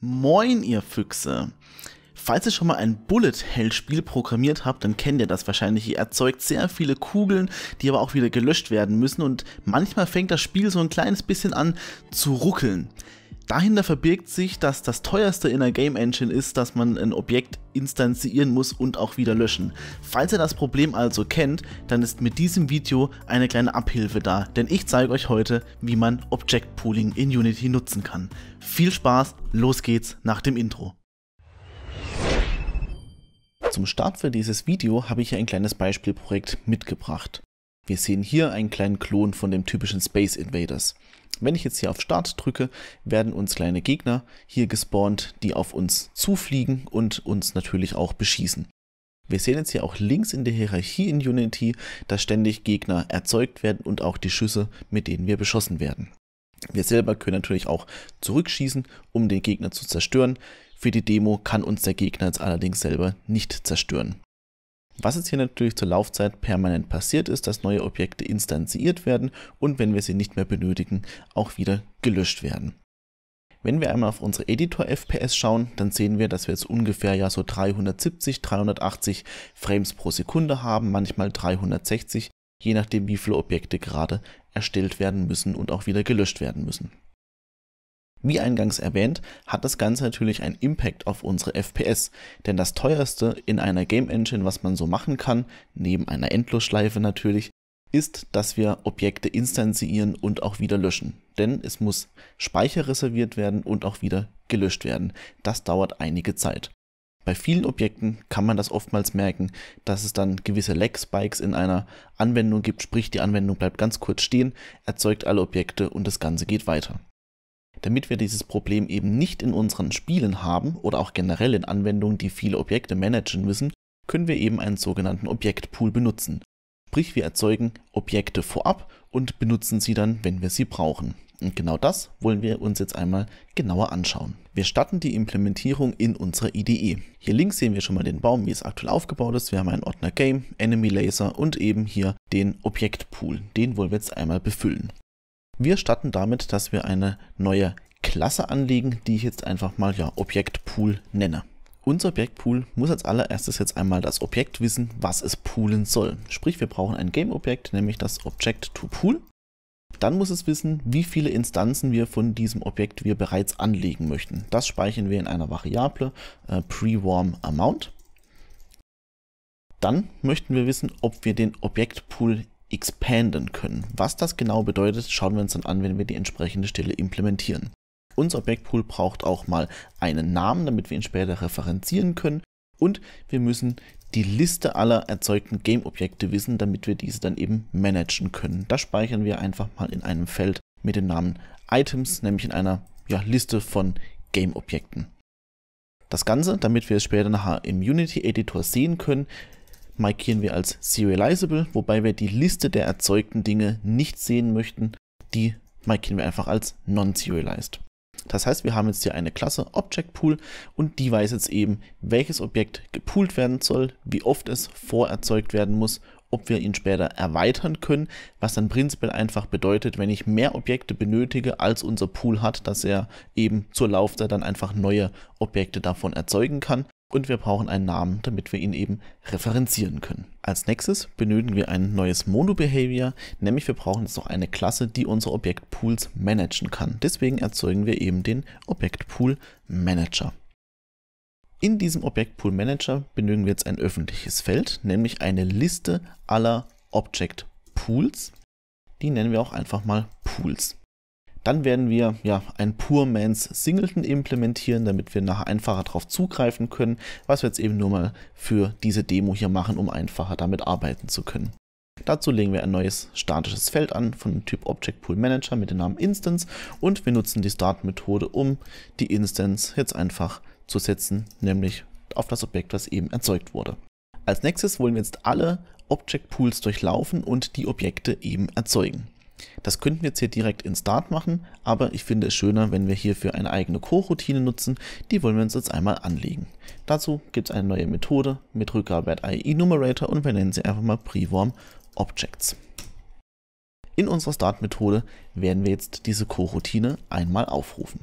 Moin, ihr Füchse! Falls ihr schon mal ein Bullet Hell Spiel programmiert habt, dann kennt ihr das wahrscheinlich. Ihr erzeugt sehr viele Kugeln, die aber auch wieder gelöscht werden müssen und manchmal fängt das Spiel so ein kleines bisschen an zu ruckeln. Dahinter verbirgt sich, dass das teuerste in der Game Engine ist, dass man ein Objekt instanzieren muss und auch wieder löschen. Falls ihr das Problem also kennt, dann ist mit diesem Video eine kleine Abhilfe da, denn ich zeige euch heute, wie man Object Pooling in Unity nutzen kann. Viel Spaß, los geht's nach dem Intro. Zum Start für dieses Video habe ich ein kleines Beispielprojekt mitgebracht. Wir sehen hier einen kleinen Klon von dem typischen Space Invaders. Wenn ich jetzt hier auf Start drücke, werden uns kleine Gegner hier gespawnt, die auf uns zufliegen und uns natürlich auch beschießen. Wir sehen jetzt hier auch links in der Hierarchie in Unity, dass ständig Gegner erzeugt werden und auch die Schüsse, mit denen wir beschossen werden. Wir selber können natürlich auch zurückschießen, um den Gegner zu zerstören. Für die Demo kann uns der Gegner jetzt allerdings selber nicht zerstören. Was jetzt hier natürlich zur Laufzeit permanent passiert ist, dass neue Objekte instanziert werden und wenn wir sie nicht mehr benötigen, auch wieder gelöscht werden. Wenn wir einmal auf unsere Editor-FPS schauen, dann sehen wir, dass wir jetzt ungefähr ja so 370, 380 Frames pro Sekunde haben, manchmal 360, je nachdem wie viele Objekte gerade erstellt werden müssen und auch wieder gelöscht werden müssen. Wie eingangs erwähnt, hat das Ganze natürlich einen Impact auf unsere FPS, denn das teuerste in einer Game Engine, was man so machen kann, neben einer Endlosschleife natürlich, ist, dass wir Objekte instanzieren und auch wieder löschen. Denn es muss Speicher reserviert werden und auch wieder gelöscht werden. Das dauert einige Zeit. Bei vielen Objekten kann man das oftmals merken, dass es dann gewisse Lag-Spikes in einer Anwendung gibt, sprich die Anwendung bleibt ganz kurz stehen, erzeugt alle Objekte und das Ganze geht weiter damit wir dieses Problem eben nicht in unseren Spielen haben oder auch generell in Anwendungen, die viele Objekte managen müssen, können wir eben einen sogenannten Objektpool benutzen. Sprich, wir erzeugen Objekte vorab und benutzen sie dann, wenn wir sie brauchen. Und genau das wollen wir uns jetzt einmal genauer anschauen. Wir starten die Implementierung in unserer IDE. Hier links sehen wir schon mal den Baum, wie es aktuell aufgebaut ist. Wir haben einen Ordner Game, Enemy Laser und eben hier den Objektpool. Den wollen wir jetzt einmal befüllen. Wir starten damit, dass wir eine neue Klasse anlegen, die ich jetzt einfach mal ja Objektpool nenne. Unser Objektpool muss als allererstes jetzt einmal das Objekt wissen, was es poolen soll. Sprich, wir brauchen ein Game-Objekt, nämlich das Object to Pool. Dann muss es wissen, wie viele Instanzen wir von diesem Objekt wir bereits anlegen möchten. Das speichern wir in einer Variable äh, prewarm amount. Dann möchten wir wissen, ob wir den Objektpool expanden können. Was das genau bedeutet, schauen wir uns dann an, wenn wir die entsprechende Stelle implementieren. Unser Objektpool braucht auch mal einen Namen, damit wir ihn später referenzieren können. Und wir müssen die Liste aller erzeugten Game-Objekte wissen, damit wir diese dann eben managen können. Das speichern wir einfach mal in einem Feld mit dem Namen Items, nämlich in einer ja, Liste von Game-Objekten. Das Ganze, damit wir es später nachher im Unity-Editor sehen können, markieren wir als Serializable, wobei wir die Liste der erzeugten Dinge nicht sehen möchten. Die markieren wir einfach als Non-Serialized. Das heißt, wir haben jetzt hier eine Klasse Object Pool und die weiß jetzt eben, welches Objekt gepoolt werden soll, wie oft es vorerzeugt werden muss, ob wir ihn später erweitern können, was dann prinzipiell einfach bedeutet, wenn ich mehr Objekte benötige, als unser Pool hat, dass er eben zur Laufzeit dann einfach neue Objekte davon erzeugen kann und wir brauchen einen Namen, damit wir ihn eben referenzieren können. Als nächstes benötigen wir ein neues Mono-Behavior, nämlich wir brauchen jetzt noch eine Klasse, die unsere Objektpools managen kann. Deswegen erzeugen wir eben den Objektpool Manager. In diesem Objektpool Manager benötigen wir jetzt ein öffentliches Feld, nämlich eine Liste aller Object Die nennen wir auch einfach mal Pools. Dann werden wir ja ein Poor Man's Singleton implementieren, damit wir nachher einfacher darauf zugreifen können, was wir jetzt eben nur mal für diese Demo hier machen, um einfacher damit arbeiten zu können. Dazu legen wir ein neues statisches Feld an von dem Typ Object Pool Manager mit dem Namen Instance und wir nutzen die Start-Methode, um die Instance jetzt einfach zu setzen, nämlich auf das Objekt, was eben erzeugt wurde. Als nächstes wollen wir jetzt alle Object Pools durchlaufen und die Objekte eben erzeugen. Das könnten wir jetzt hier direkt in Start machen, aber ich finde es schöner, wenn wir hierfür eine eigene Core-Routine nutzen. Die wollen wir uns jetzt einmal anlegen. Dazu gibt es eine neue Methode mit Rückgabe at IE-Numerator und wir nennen sie einfach mal Preworm Objects. In unserer Start-Methode werden wir jetzt diese Core-Routine einmal aufrufen.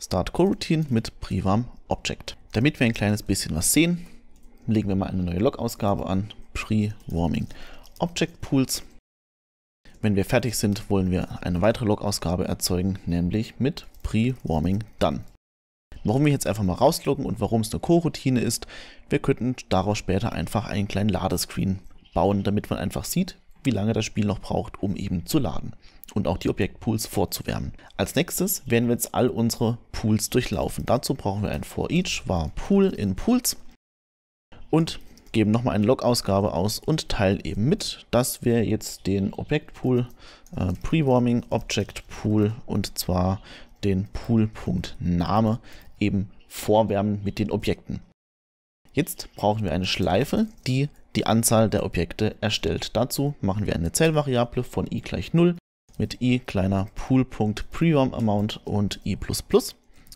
Start Coroutine mit Privam Object. Damit wir ein kleines bisschen was sehen, legen wir mal eine neue Log-Ausgabe an, Pre-Warming Object Pools wenn wir fertig sind, wollen wir eine weitere Log-Ausgabe erzeugen, nämlich mit Pre-Warming Done. Warum wir jetzt einfach mal rausloggen und warum es eine co ist, wir könnten daraus später einfach einen kleinen Ladescreen bauen, damit man einfach sieht, wie lange das Spiel noch braucht, um eben zu laden und auch die Objektpools vorzuwärmen. Als nächstes werden wir jetzt all unsere Pools durchlaufen. Dazu brauchen wir ein for each var pool in pools und geben nochmal eine Log-Ausgabe aus und teilen eben mit, dass wir jetzt den Objektpool, äh, Pre-Warming Object Pool und zwar den Pool.name eben vorwärmen mit den Objekten. Jetzt brauchen wir eine Schleife, die die Anzahl der Objekte erstellt. Dazu machen wir eine Zellvariable von i gleich 0 mit i kleiner Pool.prewarm-Amount und i++,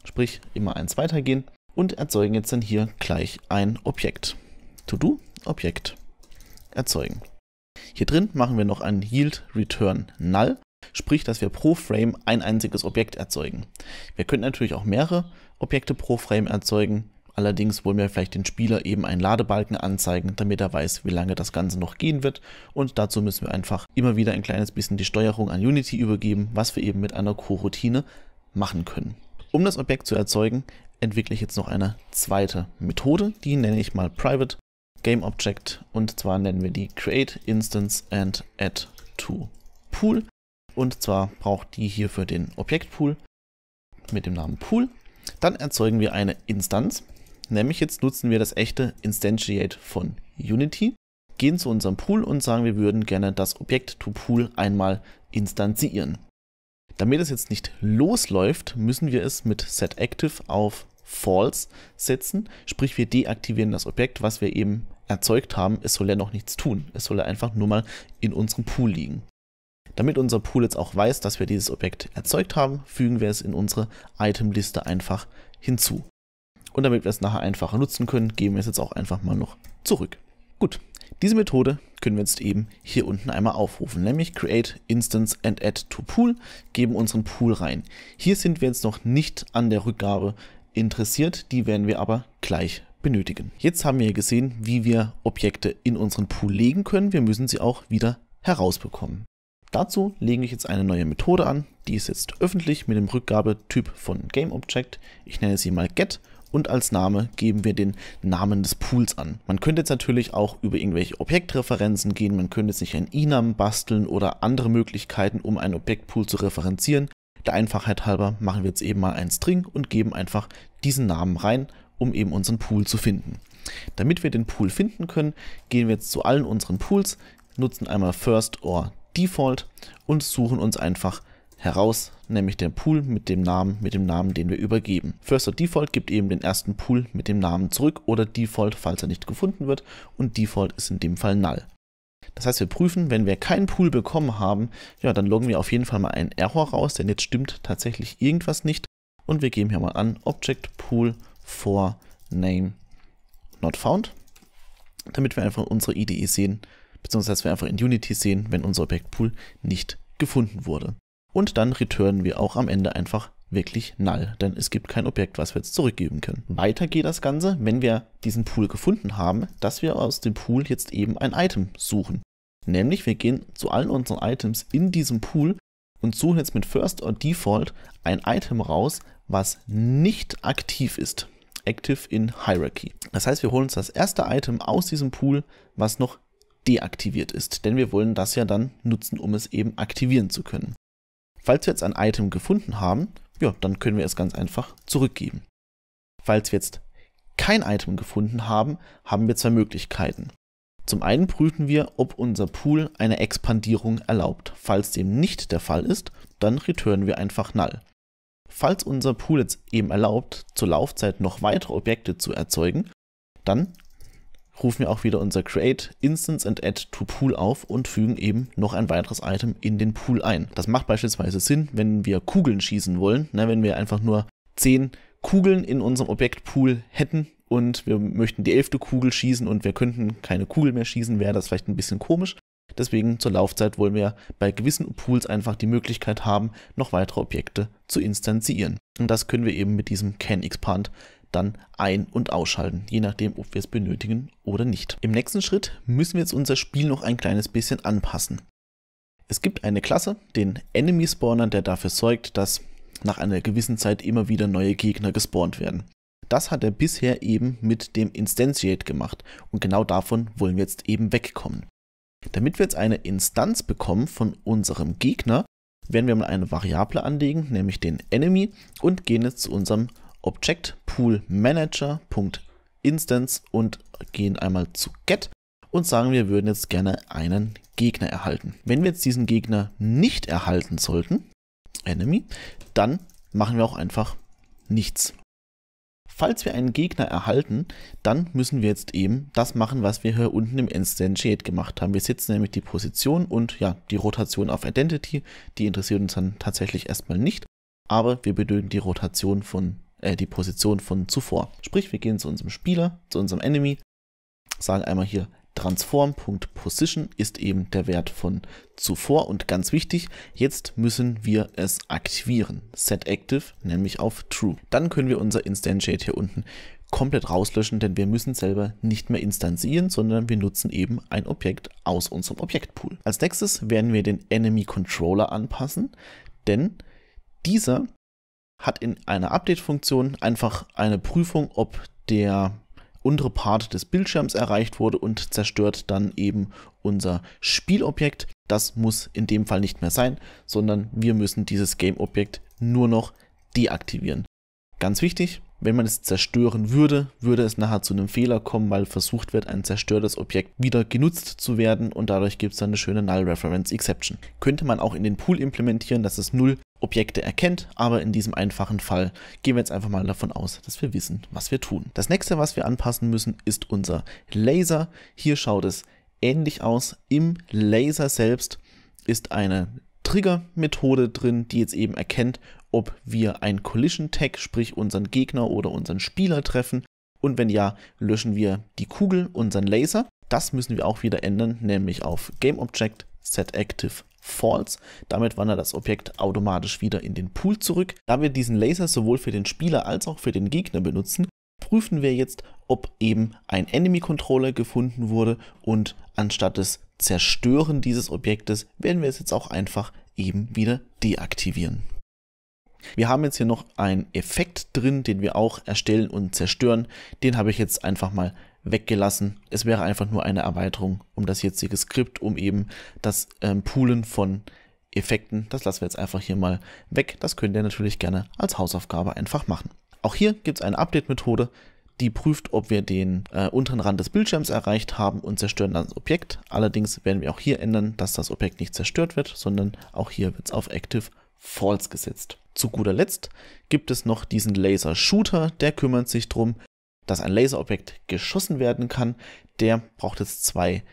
sprich immer eins weitergehen und erzeugen jetzt dann hier gleich ein Objekt. To-Do-Objekt erzeugen. Hier drin machen wir noch ein Yield Return Null, sprich, dass wir pro Frame ein einziges Objekt erzeugen. Wir könnten natürlich auch mehrere Objekte pro Frame erzeugen, allerdings wollen wir vielleicht den Spieler eben einen Ladebalken anzeigen, damit er weiß, wie lange das Ganze noch gehen wird und dazu müssen wir einfach immer wieder ein kleines bisschen die Steuerung an Unity übergeben, was wir eben mit einer Coroutine machen können. Um das Objekt zu erzeugen, entwickle ich jetzt noch eine zweite Methode, die nenne ich mal Private Game Object und zwar nennen wir die Create Instance and Add to Pool. Und zwar braucht die hierfür den Objektpool mit dem Namen Pool. Dann erzeugen wir eine Instanz, nämlich jetzt nutzen wir das echte Instantiate von Unity, gehen zu unserem Pool und sagen, wir würden gerne das Objekt to Pool einmal instanzieren. Damit es jetzt nicht losläuft, müssen wir es mit setActive auf false setzen. Sprich, wir deaktivieren das Objekt, was wir eben erzeugt haben. Es soll ja noch nichts tun. Es soll ja einfach nur mal in unserem Pool liegen. Damit unser Pool jetzt auch weiß, dass wir dieses Objekt erzeugt haben, fügen wir es in unsere Itemliste einfach hinzu. Und damit wir es nachher einfacher nutzen können, geben wir es jetzt auch einfach mal noch zurück. Gut, diese Methode können wir jetzt eben hier unten einmal aufrufen, nämlich create instance and add to pool, geben unseren Pool rein. Hier sind wir jetzt noch nicht an der Rückgabe interessiert. Die werden wir aber gleich benötigen. Jetzt haben wir gesehen, wie wir Objekte in unseren Pool legen können. Wir müssen sie auch wieder herausbekommen. Dazu lege ich jetzt eine neue Methode an. Die ist jetzt öffentlich mit dem Rückgabetyp von GameObject. Ich nenne sie mal Get und als Name geben wir den Namen des Pools an. Man könnte jetzt natürlich auch über irgendwelche Objektreferenzen gehen, man könnte sich ein Enum basteln oder andere Möglichkeiten, um einen Objektpool zu referenzieren, der Einfachheit halber machen wir jetzt eben mal einen String und geben einfach diesen Namen rein, um eben unseren Pool zu finden. Damit wir den Pool finden können, gehen wir jetzt zu allen unseren Pools, nutzen einmal First or Default und suchen uns einfach heraus, nämlich den Pool mit dem Namen, mit dem Namen, den wir übergeben. First or Default gibt eben den ersten Pool mit dem Namen zurück oder Default, falls er nicht gefunden wird und Default ist in dem Fall null. Das heißt, wir prüfen, wenn wir keinen Pool bekommen haben, ja, dann loggen wir auf jeden Fall mal einen Error raus, denn jetzt stimmt tatsächlich irgendwas nicht. Und wir geben hier mal an Object Pool for Name not found, damit wir einfach unsere IDE sehen, beziehungsweise wir einfach in Unity sehen, wenn unser Objekt Pool nicht gefunden wurde. Und dann returnen wir auch am Ende einfach wirklich null, denn es gibt kein Objekt, was wir jetzt zurückgeben können. Weiter geht das Ganze, wenn wir diesen Pool gefunden haben, dass wir aus dem Pool jetzt eben ein Item suchen. Nämlich wir gehen zu allen unseren Items in diesem Pool und suchen jetzt mit First or Default ein Item raus, was nicht aktiv ist. Active in Hierarchy. Das heißt, wir holen uns das erste Item aus diesem Pool, was noch deaktiviert ist, denn wir wollen das ja dann nutzen, um es eben aktivieren zu können. Falls wir jetzt ein Item gefunden haben ja, dann können wir es ganz einfach zurückgeben. Falls wir jetzt kein Item gefunden haben, haben wir zwei Möglichkeiten. Zum einen prüfen wir, ob unser Pool eine Expandierung erlaubt. Falls dem nicht der Fall ist, dann returnen wir einfach null. Falls unser Pool jetzt eben erlaubt, zur Laufzeit noch weitere Objekte zu erzeugen, dann rufen wir auch wieder unser Create Instance and Add to Pool auf und fügen eben noch ein weiteres Item in den Pool ein. Das macht beispielsweise Sinn, wenn wir Kugeln schießen wollen, ne, wenn wir einfach nur 10 Kugeln in unserem Objektpool hätten und wir möchten die elfte Kugel schießen und wir könnten keine Kugel mehr schießen, wäre das vielleicht ein bisschen komisch. Deswegen zur Laufzeit wollen wir bei gewissen Pools einfach die Möglichkeit haben, noch weitere Objekte zu instanzieren. Und das können wir eben mit diesem Can Expand dann ein- und ausschalten, je nachdem, ob wir es benötigen oder nicht. Im nächsten Schritt müssen wir jetzt unser Spiel noch ein kleines bisschen anpassen. Es gibt eine Klasse, den Enemy Spawner, der dafür sorgt, dass nach einer gewissen Zeit immer wieder neue Gegner gespawnt werden. Das hat er bisher eben mit dem Instantiate gemacht und genau davon wollen wir jetzt eben wegkommen. Damit wir jetzt eine Instanz bekommen von unserem Gegner, werden wir mal eine Variable anlegen, nämlich den Enemy und gehen jetzt zu unserem Object Pool Manager Instance und gehen einmal zu Get und sagen, wir würden jetzt gerne einen Gegner erhalten. Wenn wir jetzt diesen Gegner nicht erhalten sollten, Enemy, dann machen wir auch einfach nichts. Falls wir einen Gegner erhalten, dann müssen wir jetzt eben das machen, was wir hier unten im Instantiate gemacht haben. Wir setzen nämlich die Position und ja, die Rotation auf Identity. Die interessiert uns dann tatsächlich erstmal nicht, aber wir benötigen die Rotation von äh, die Position von zuvor. Sprich, wir gehen zu unserem Spieler, zu unserem Enemy, sagen einmal hier Transform.position ist eben der Wert von zuvor und ganz wichtig, jetzt müssen wir es aktivieren. Set Active, nämlich auf True. Dann können wir unser Instantiate hier unten komplett rauslöschen, denn wir müssen selber nicht mehr instanzieren, sondern wir nutzen eben ein Objekt aus unserem Objektpool. Als nächstes werden wir den Enemy Controller anpassen, denn dieser hat in einer Update-Funktion einfach eine Prüfung, ob der untere Part des Bildschirms erreicht wurde und zerstört dann eben unser Spielobjekt. Das muss in dem Fall nicht mehr sein, sondern wir müssen dieses Game-Objekt nur noch deaktivieren. Ganz wichtig, wenn man es zerstören würde, würde es nachher zu einem Fehler kommen, weil versucht wird, ein zerstörtes Objekt wieder genutzt zu werden und dadurch gibt es dann eine schöne Null Reference Exception. Könnte man auch in den Pool implementieren, dass es Null Objekte erkennt, aber in diesem einfachen Fall gehen wir jetzt einfach mal davon aus, dass wir wissen, was wir tun. Das nächste, was wir anpassen müssen, ist unser Laser. Hier schaut es ähnlich aus. Im Laser selbst ist eine Trigger-Methode drin, die jetzt eben erkennt, ob wir ein Collision-Tag, sprich unseren Gegner oder unseren Spieler treffen. Und wenn ja, löschen wir die Kugel, unseren Laser. Das müssen wir auch wieder ändern, nämlich auf GameObject, SetActive false. Damit wandert das Objekt automatisch wieder in den Pool zurück. Da wir diesen Laser sowohl für den Spieler als auch für den Gegner benutzen, prüfen wir jetzt, ob eben ein Enemy-Controller gefunden wurde und anstatt des Zerstören dieses Objektes werden wir es jetzt auch einfach eben wieder deaktivieren. Wir haben jetzt hier noch einen Effekt drin, den wir auch erstellen und zerstören. Den habe ich jetzt einfach mal weggelassen. Es wäre einfach nur eine Erweiterung um das jetzige Skript, um eben das ähm, Poolen von Effekten. Das lassen wir jetzt einfach hier mal weg. Das könnt ihr natürlich gerne als Hausaufgabe einfach machen. Auch hier gibt es eine Update-Methode, die prüft, ob wir den äh, unteren Rand des Bildschirms erreicht haben und zerstören dann das Objekt. Allerdings werden wir auch hier ändern, dass das Objekt nicht zerstört wird, sondern auch hier wird es auf Active False gesetzt. Zu guter Letzt gibt es noch diesen Laser Shooter, der kümmert sich darum, dass ein Laserobjekt geschossen werden kann, der braucht jetzt zwei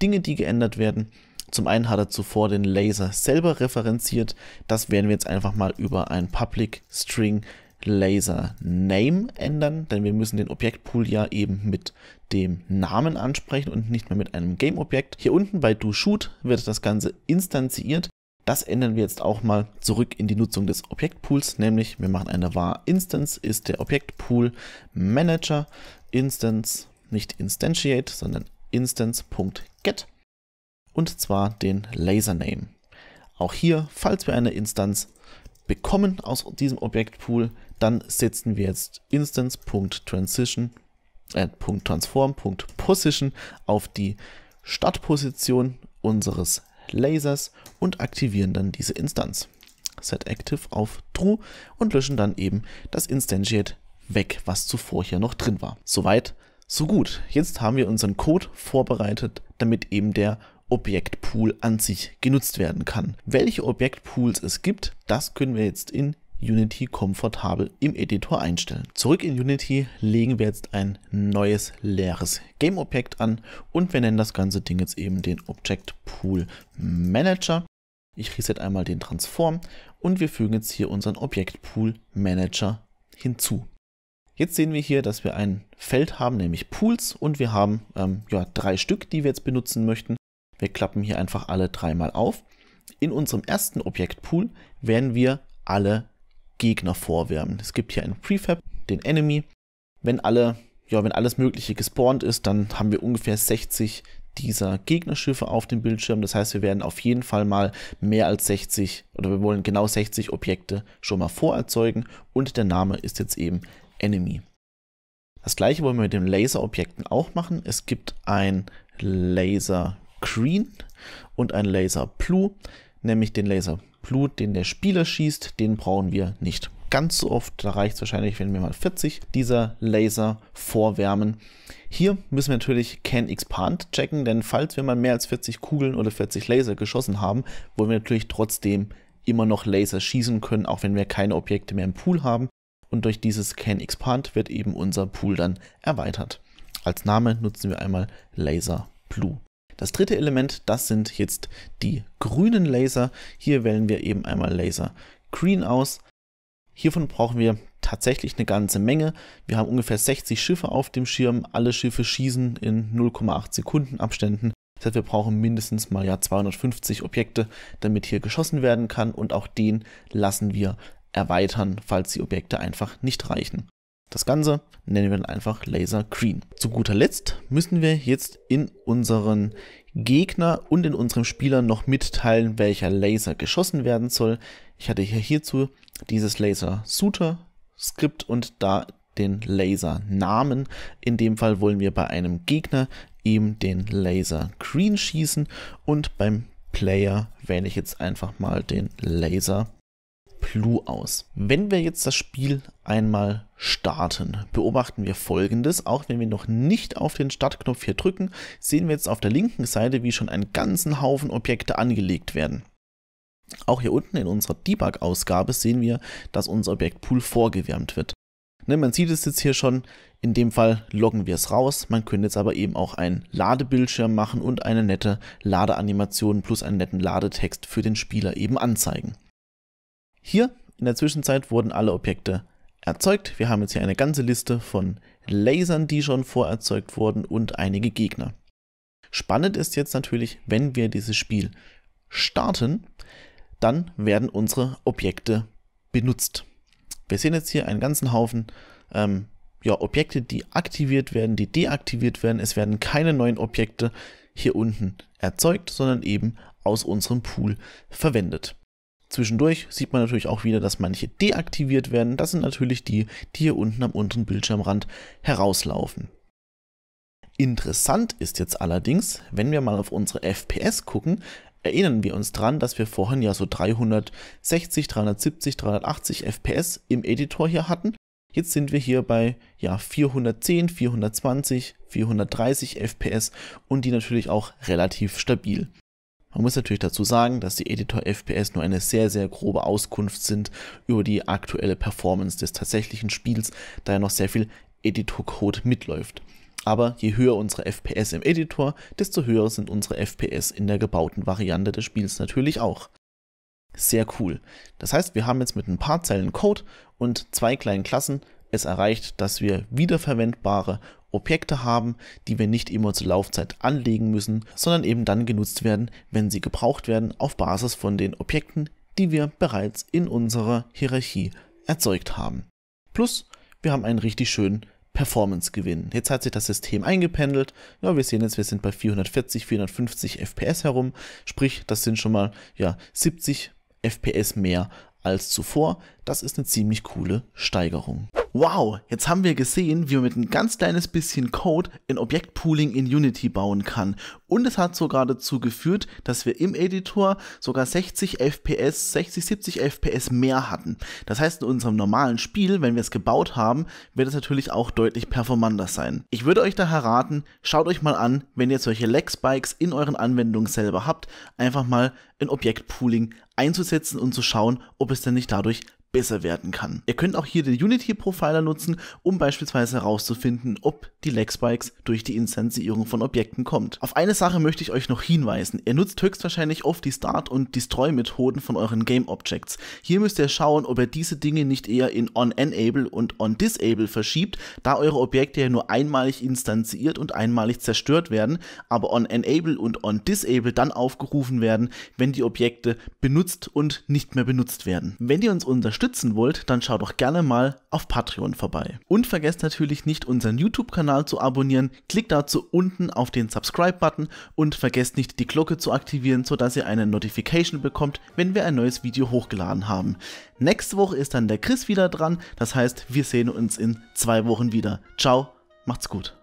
Dinge, die geändert werden. Zum einen hat er zuvor den Laser selber referenziert. Das werden wir jetzt einfach mal über ein Public String Laser Name ändern, denn wir müssen den Objektpool ja eben mit dem Namen ansprechen und nicht mehr mit einem Game-Objekt. Hier unten bei Do Shoot wird das Ganze instanziert. Das ändern wir jetzt auch mal zurück in die Nutzung des Objektpools, nämlich wir machen eine var Instance ist der Objektpool Manager Instance, nicht instantiate, sondern instance.get und zwar den Lasername. Auch hier, falls wir eine Instanz bekommen aus diesem Objektpool, dann setzen wir jetzt instance.transition äh, .transform.position auf die Startposition unseres Lasers und aktivieren dann diese Instanz. Set active auf true und löschen dann eben das Instantiate weg, was zuvor hier noch drin war. Soweit, so gut. Jetzt haben wir unseren Code vorbereitet, damit eben der Objektpool an sich genutzt werden kann. Welche Objektpools es gibt, das können wir jetzt in Unity komfortabel im Editor einstellen. Zurück in Unity legen wir jetzt ein neues leeres Game-Objekt an und wir nennen das ganze Ding jetzt eben den Object Pool Manager. Ich reset einmal den Transform und wir fügen jetzt hier unseren Object Pool Manager hinzu. Jetzt sehen wir hier, dass wir ein Feld haben, nämlich Pools und wir haben ähm, ja, drei Stück, die wir jetzt benutzen möchten. Wir klappen hier einfach alle dreimal auf. In unserem ersten Objektpool werden wir alle Gegner vorwärmen. es gibt hier einen Prefab, den Enemy. Wenn alle, ja, wenn alles Mögliche gespawnt ist, dann haben wir ungefähr 60 dieser Gegnerschiffe auf dem Bildschirm. Das heißt, wir werden auf jeden Fall mal mehr als 60 oder wir wollen genau 60 Objekte schon mal vorerzeugen und der Name ist jetzt eben Enemy. Das gleiche wollen wir mit den Laserobjekten auch machen. Es gibt ein Laser Green und ein Laser Blue, nämlich den Laser Blut, den der Spieler schießt, den brauchen wir nicht. Ganz so oft, da reicht es wahrscheinlich, wenn wir mal 40 dieser Laser vorwärmen. Hier müssen wir natürlich Can Expand checken, denn falls wir mal mehr als 40 Kugeln oder 40 Laser geschossen haben, wollen wir natürlich trotzdem immer noch Laser schießen können, auch wenn wir keine Objekte mehr im Pool haben. Und durch dieses Can Expand wird eben unser Pool dann erweitert. Als Name nutzen wir einmal Laser Blue. Das dritte Element, das sind jetzt die grünen Laser. Hier wählen wir eben einmal Laser Green aus. Hiervon brauchen wir tatsächlich eine ganze Menge. Wir haben ungefähr 60 Schiffe auf dem Schirm. Alle Schiffe schießen in 0,8 Sekunden Abständen. Das heißt, wir brauchen mindestens mal ja 250 Objekte, damit hier geschossen werden kann und auch den lassen wir erweitern, falls die Objekte einfach nicht reichen. Das Ganze nennen wir dann einfach Laser Green. Zu guter Letzt müssen wir jetzt in unseren Gegner und in unserem Spieler noch mitteilen, welcher Laser geschossen werden soll. Ich hatte hier hierzu dieses Laser Suter Skript und da den Laser Namen. In dem Fall wollen wir bei einem Gegner eben den Laser Green schießen und beim Player wähle ich jetzt einfach mal den Laser Plu aus. Wenn wir jetzt das Spiel einmal starten, beobachten wir folgendes. Auch wenn wir noch nicht auf den Startknopf hier drücken, sehen wir jetzt auf der linken Seite, wie schon einen ganzen Haufen Objekte angelegt werden. Auch hier unten in unserer Debug-Ausgabe sehen wir, dass unser Objektpool vorgewärmt wird. Ne, man sieht es jetzt hier schon, in dem Fall loggen wir es raus. Man könnte jetzt aber eben auch einen Ladebildschirm machen und eine nette Ladeanimation plus einen netten Ladetext für den Spieler eben anzeigen. Hier in der Zwischenzeit wurden alle Objekte erzeugt. Wir haben jetzt hier eine ganze Liste von Lasern, die schon vorerzeugt wurden und einige Gegner. Spannend ist jetzt natürlich, wenn wir dieses Spiel starten, dann werden unsere Objekte benutzt. Wir sehen jetzt hier einen ganzen Haufen ähm, ja, Objekte, die aktiviert werden, die deaktiviert werden. Es werden keine neuen Objekte hier unten erzeugt, sondern eben aus unserem Pool verwendet. Zwischendurch sieht man natürlich auch wieder, dass manche deaktiviert werden. Das sind natürlich die, die hier unten am unteren Bildschirmrand herauslaufen. Interessant ist jetzt allerdings, wenn wir mal auf unsere FPS gucken, erinnern wir uns dran, dass wir vorhin ja so 360, 370, 380 FPS im Editor hier hatten. Jetzt sind wir hier bei ja 410, 420, 430 FPS und die natürlich auch relativ stabil. Man muss natürlich dazu sagen, dass die Editor FPS nur eine sehr, sehr grobe Auskunft sind über die aktuelle Performance des tatsächlichen Spiels, da ja noch sehr viel Editor-Code mitläuft. Aber je höher unsere FPS im Editor, desto höher sind unsere FPS in der gebauten Variante des Spiels natürlich auch. Sehr cool. Das heißt, wir haben jetzt mit ein paar Zeilen Code und zwei kleinen Klassen es erreicht, dass wir wiederverwendbare Objekte haben, die wir nicht immer zur Laufzeit anlegen müssen, sondern eben dann genutzt werden, wenn sie gebraucht werden, auf Basis von den Objekten, die wir bereits in unserer Hierarchie erzeugt haben. Plus, wir haben einen richtig schönen Performance-Gewinn. Jetzt hat sich das System eingependelt. Ja, wir sehen jetzt, wir sind bei 440, 450 FPS herum. Sprich, das sind schon mal ja, 70 FPS mehr als zuvor. Das ist eine ziemlich coole Steigerung. Wow, jetzt haben wir gesehen, wie man mit ein ganz kleines bisschen Code ein Objektpooling in Unity bauen kann. Und es hat sogar dazu geführt, dass wir im Editor sogar 60 FPS, 60, 70 FPS mehr hatten. Das heißt, in unserem normalen Spiel, wenn wir es gebaut haben, wird es natürlich auch deutlich performanter sein. Ich würde euch daher raten, schaut euch mal an, wenn ihr solche Lag-Spikes in euren Anwendungen selber habt, einfach mal ein Objektpooling einzusetzen und zu schauen, ob es denn nicht dadurch besser werden kann. Ihr könnt auch hier den Unity Profiler nutzen, um beispielsweise herauszufinden, ob die Lag Spikes durch die Instanzierung von Objekten kommt. Auf eine Sache möchte ich euch noch hinweisen. Ihr nutzt höchstwahrscheinlich oft die Start- und Destroy-Methoden von euren Game Objects. Hier müsst ihr schauen, ob ihr diese Dinge nicht eher in On-Enable und On-Disable verschiebt, da eure Objekte ja nur einmalig instanziert und einmalig zerstört werden, aber On-Enable und On-Disable dann aufgerufen werden, wenn die Objekte benutzt und nicht mehr benutzt werden. Wenn ihr uns unterstützt, unterstützen wollt, dann schaut doch gerne mal auf Patreon vorbei. Und vergesst natürlich nicht, unseren YouTube-Kanal zu abonnieren. Klickt dazu unten auf den Subscribe-Button und vergesst nicht, die Glocke zu aktivieren, sodass ihr eine Notification bekommt, wenn wir ein neues Video hochgeladen haben. Nächste Woche ist dann der Chris wieder dran. Das heißt, wir sehen uns in zwei Wochen wieder. Ciao, macht's gut.